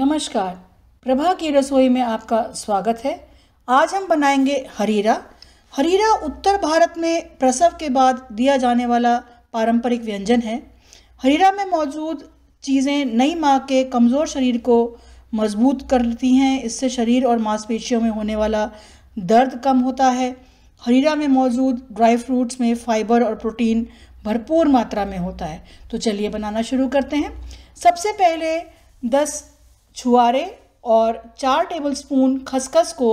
नमस्कार प्रभा की रसोई में आपका स्वागत है आज हम बनाएंगे हरीरा हरीरा उत्तर भारत में प्रसव के बाद दिया जाने वाला पारंपरिक व्यंजन है हरीरा में मौजूद चीज़ें नई माँ के कमज़ोर शरीर को मजबूत करती हैं इससे शरीर और मांसपेशियों में होने वाला दर्द कम होता है हरीरा में मौजूद ड्राई फ्रूट्स में फाइबर और प्रोटीन भरपूर मात्रा में होता है तो चलिए बनाना शुरू करते हैं सबसे पहले दस छुआरे और चार टेबलस्पून खसखस को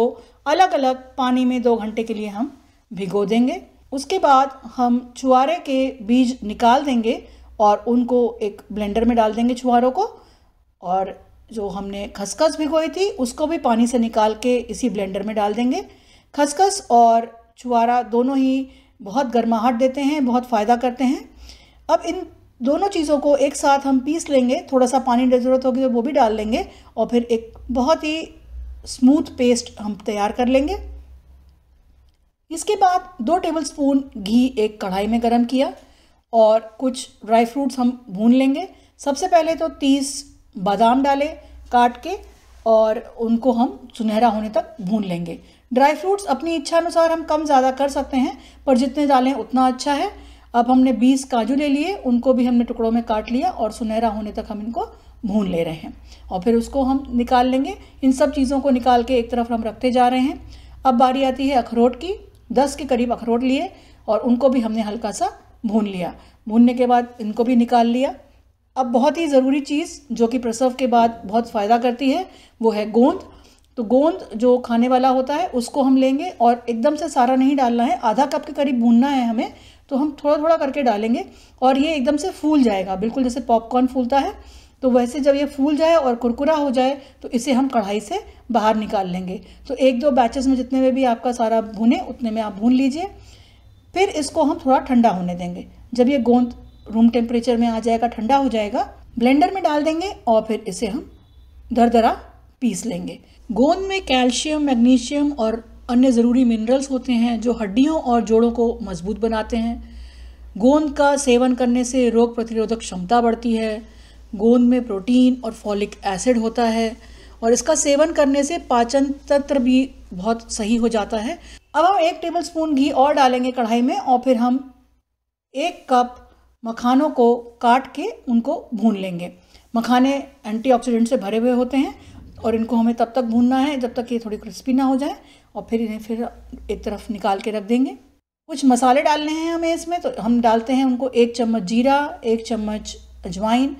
अलग अलग पानी में दो घंटे के लिए हम भिगो देंगे उसके बाद हम छुआरे के बीज निकाल देंगे और उनको एक ब्लेंडर में डाल देंगे छुआरों को और जो हमने खसखस भिगोई थी उसको भी पानी से निकाल के इसी ब्लेंडर में डाल देंगे खसखस और छुआरा दोनों ही बहुत गर्माहट देते हैं बहुत फ़ायदा करते हैं अब इन दोनों चीज़ों को एक साथ हम पीस लेंगे थोड़ा सा पानी ज़रूरत होगी तो वो भी डाल लेंगे और फिर एक बहुत ही स्मूथ पेस्ट हम तैयार कर लेंगे इसके बाद दो टेबलस्पून घी एक कढ़ाई में गरम किया और कुछ ड्राई फ्रूट्स हम भून लेंगे सबसे पहले तो तीस बादाम डालें काट के और उनको हम सुनहरा होने तक भून लेंगे ड्राई फ्रूट्स अपनी इच्छा अनुसार हम कम ज़्यादा कर सकते हैं पर जितने डालें उतना अच्छा है अब हमने 20 काजू ले लिए उनको भी हमने टुकड़ों में काट लिया और सुनहरा होने तक हम इनको भून ले रहे हैं और फिर उसको हम निकाल लेंगे इन सब चीज़ों को निकाल के एक तरफ हम रखते जा रहे हैं अब बारी आती है अखरोट की दस के करीब अखरोट लिए और उनको भी हमने हल्का सा भून लिया भूनने के बाद इनको भी निकाल लिया अब बहुत ही ज़रूरी चीज़ जो कि प्रसव के बाद बहुत फ़ायदा करती है वो है गोंद तो गोंद जो खाने वाला होता है उसको हम लेंगे और एकदम से सारा नहीं डालना है आधा कप के करीब भूनना है हमें तो हम थोड़ा थोड़ा करके डालेंगे और ये एकदम से फूल जाएगा बिल्कुल जैसे पॉपकॉर्न फूलता है तो वैसे जब ये फूल जाए और कुरकुरा हो जाए तो इसे हम कढ़ाई से बाहर निकाल लेंगे तो एक दो बैचेस में जितने में भी आपका सारा भुने उतने में आप भून लीजिए फिर इसको हम थोड़ा ठंडा होने देंगे जब ये गोंद रूम टेम्परेचर में आ जाएगा ठंडा हो जाएगा ब्लेंडर में डाल देंगे और फिर इसे हम दरा पीस लेंगे गोंद में कैल्शियम मैग्नीशियम और अन्य ज़रूरी मिनरल्स होते हैं जो हड्डियों और जोड़ों को मजबूत बनाते हैं गोंद का सेवन करने से रोग प्रतिरोधक क्षमता बढ़ती है गोंद में प्रोटीन और फॉलिक एसिड होता है और इसका सेवन करने से पाचन तंत्र भी बहुत सही हो जाता है अब हम एक टेबल स्पून घी और डालेंगे कढ़ाई में और फिर हम एक कप मखानों को काट के उनको भून लेंगे मखाने एंटीऑक्सीडेंट से भरे हुए होते हैं और इनको हमें तब तक भूनना है जब तक ये थोड़ी क्रिस्पी ना हो जाए और फिर इन्हें फिर एक तरफ निकाल के रख देंगे कुछ मसाले डालने हैं हमें इसमें तो हम डालते हैं उनको एक चम्मच जीरा एक चम्मच अजवाइन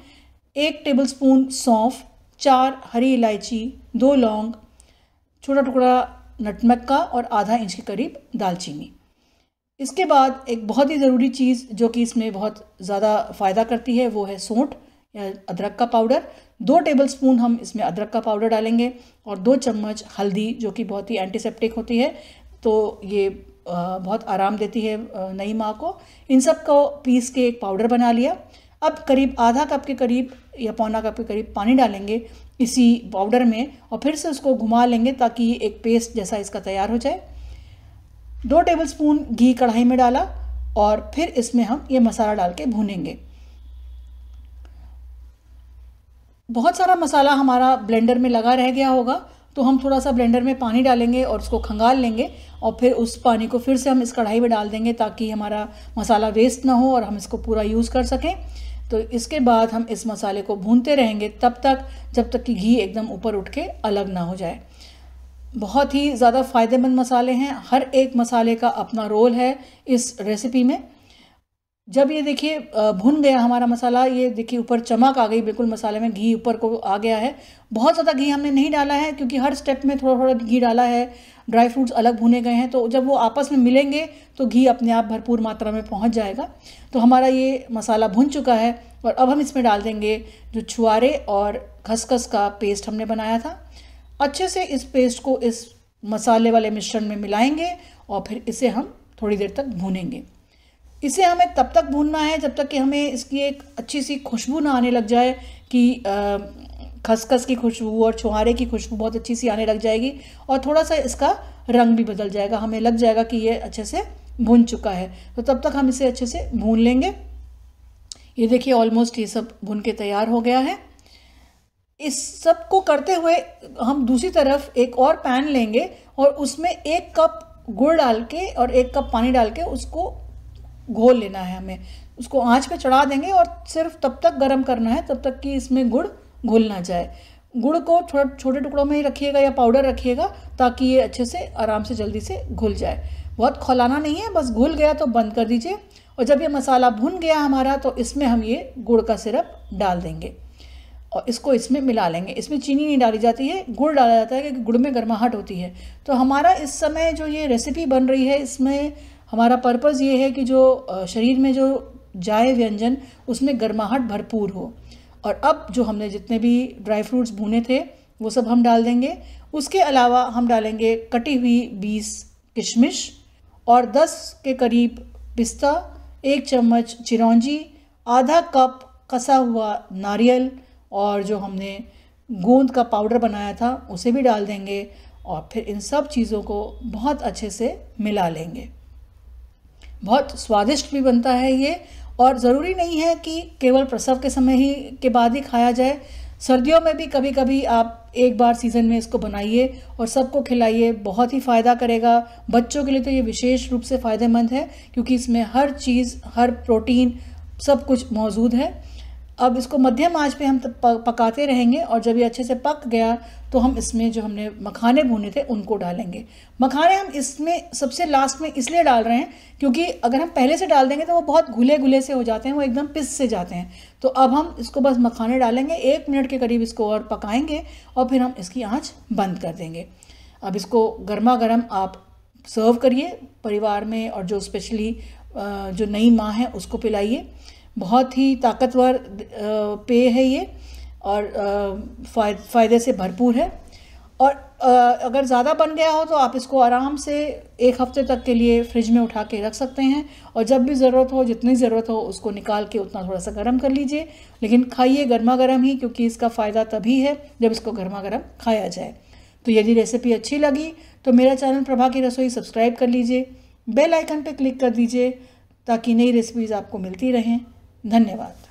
एक टेबल स्पून सौंफ चार हरी इलायची दो लौंग छोटा टुकड़ा नटमक का और आधा इंच के करीब दालचीनी इसके बाद एक बहुत ही ज़रूरी चीज़ जो कि इसमें बहुत ज़्यादा फ़ायदा करती है वो है सोंठ या अदरक का पाउडर दो टेबलस्पून हम इसमें अदरक का पाउडर डालेंगे और दो चम्मच हल्दी जो कि बहुत ही एंटीसेप्टिक होती है तो ये बहुत आराम देती है नई माँ को इन सब को पीस के एक पाउडर बना लिया अब करीब आधा कप के करीब या पौना कप के करीब पानी डालेंगे इसी पाउडर में और फिर से उसको घुमा लेंगे ताकि एक पेस्ट जैसा इसका तैयार हो जाए दो टेबलस्पून घी कढ़ाई में डाला और फिर इसमें हम ये मसाला डाल के भूनेंगे बहुत सारा मसाला हमारा ब्लेंडर में लगा रह गया होगा तो हम थोड़ा सा ब्लेंडर में पानी डालेंगे और उसको खंगाल लेंगे और फिर उस पानी को फिर से हम इस कढ़ाई में डाल देंगे ताकि हमारा मसाला वेस्ट ना हो और हम इसको पूरा यूज़ कर सकें तो इसके बाद हम इस मसाले को भूनते रहेंगे तब तक जब तक कि घी एकदम ऊपर उठ के अलग ना हो जाए बहुत ही ज़्यादा फ़ायदेमंद मसाले हैं हर एक मसाले का अपना रोल है इस रेसिपी में जब ये देखिए भुन गया हमारा मसाला ये देखिए ऊपर चमक आ गई बिल्कुल मसाले में घी ऊपर को आ गया है बहुत ज़्यादा घी हमने नहीं डाला है क्योंकि हर स्टेप में थोड़ा थोड़ा घी डाला है ड्राई फ्रूट्स अलग भुने गए हैं तो जब वो आपस में मिलेंगे तो घी अपने आप भरपूर मात्रा में पहुँच जाएगा तो हमारा ये मसाला भुन चुका है और अब हम इसमें डाल देंगे जो छुआरे और खसखस का पेस्ट हमने बनाया था अच्छे से इस पेस्ट को इस मसाले वाले मिश्रण में मिलाएंगे और फिर इसे हम थोड़ी देर तक भूनेंगे इसे हमें तब तक भूनना है जब तक कि हमें इसकी एक अच्छी सी खुशबू ना आने लग जाए कि खसखस की खुशबू और छुहारे की खुशबू बहुत अच्छी सी आने लग जाएगी और थोड़ा सा इसका रंग भी बदल जाएगा हमें लग जाएगा कि ये अच्छे से भून चुका है तो तब तक हम इसे अच्छे से भून लेंगे ये देखिए ऑलमोस्ट ये सब भून के तैयार हो गया है इस सब को करते हुए हम दूसरी तरफ एक और पैन लेंगे और उसमें एक कप गुड़ डाल के और एक कप पानी डाल के उसको घोल लेना है हमें उसको आंच पे चढ़ा देंगे और सिर्फ तब तक गर्म करना है तब तक कि इसमें गुड़ घुल ना जाए गुड़ को थोड़ा छोटे टुकड़ों में ही रखिएगा या पाउडर रखिएगा ताकि ये अच्छे से आराम से जल्दी से घुल जाए बहुत खौलाना नहीं है बस घुल गया तो बंद कर दीजिए और जब ये मसाला भुन गया हमारा तो इसमें हम ये गुड़ का सिरप डाल देंगे और इसको इसमें मिला लेंगे इसमें चीनी नहीं डाली जाती है गुड़ डाला जाता है क्योंकि गुड़ में गर्माहट होती है तो हमारा इस समय जो ये रेसिपी बन रही है इसमें हमारा पर्पज़ ये है कि जो शरीर में जो जाए व्यंजन उसमें गर्माहट भरपूर हो और अब जो हमने जितने भी ड्राई फ्रूट्स भुने थे वो सब हम डाल देंगे उसके अलावा हम डालेंगे कटी हुई बीस किशमिश और दस के करीब पिस्ता एक चम्मच चिरौंजी आधा कप कसा हुआ नारियल और जो हमने गोंद का पाउडर बनाया था उसे भी डाल देंगे और फिर इन सब चीज़ों को बहुत अच्छे से मिला लेंगे बहुत स्वादिष्ट भी बनता है ये और ज़रूरी नहीं है कि केवल प्रसव के समय ही के बाद ही खाया जाए सर्दियों में भी कभी कभी आप एक बार सीज़न में इसको बनाइए और सबको खिलाइए बहुत ही फ़ायदा करेगा बच्चों के लिए तो ये विशेष रूप से फ़ायदेमंद है क्योंकि इसमें हर चीज़ हर प्रोटीन सब कुछ मौजूद है अब इसको मध्यम आंच पे हम पकाते रहेंगे और जब ये अच्छे से पक गया तो हम इसमें जो हमने मखाने भूने थे उनको डालेंगे मखाने हम इसमें सबसे लास्ट में इसलिए डाल रहे हैं क्योंकि अगर हम पहले से डाल देंगे तो वो बहुत घुले घुले से हो जाते हैं वो एकदम पिस से जाते हैं तो अब हम इसको बस मखाने डालेंगे एक मिनट के करीब इसको और पकाएंगे और फिर हम इसकी आँच बंद कर देंगे अब इसको गर्मा गर्म आप सर्व करिए परिवार में और जो स्पेशली जो नई माँ है उसको पिलाइए बहुत ही ताकतवर पेय है ये और फ़ायदे से भरपूर है और अगर ज़्यादा बन गया हो तो आप इसको आराम से एक हफ्ते तक के लिए फ्रिज में उठा के रख सकते हैं और जब भी ज़रूरत हो जितनी ज़रूरत हो उसको निकाल के उतना थोड़ा सा गर्म कर लीजिए लेकिन खाइए गर्मा गर्म ही क्योंकि इसका फ़ायदा तभी है जब इसको गर्मा गर्म खाया जाए तो यदि रेसिपी अच्छी लगी तो मेरा चैनल प्रभा की रसोई सब्सक्राइब कर लीजिए बेल आइकन पर क्लिक कर दीजिए ताकि नई रेसिपीज़ आपको मिलती रहें धन्यवाद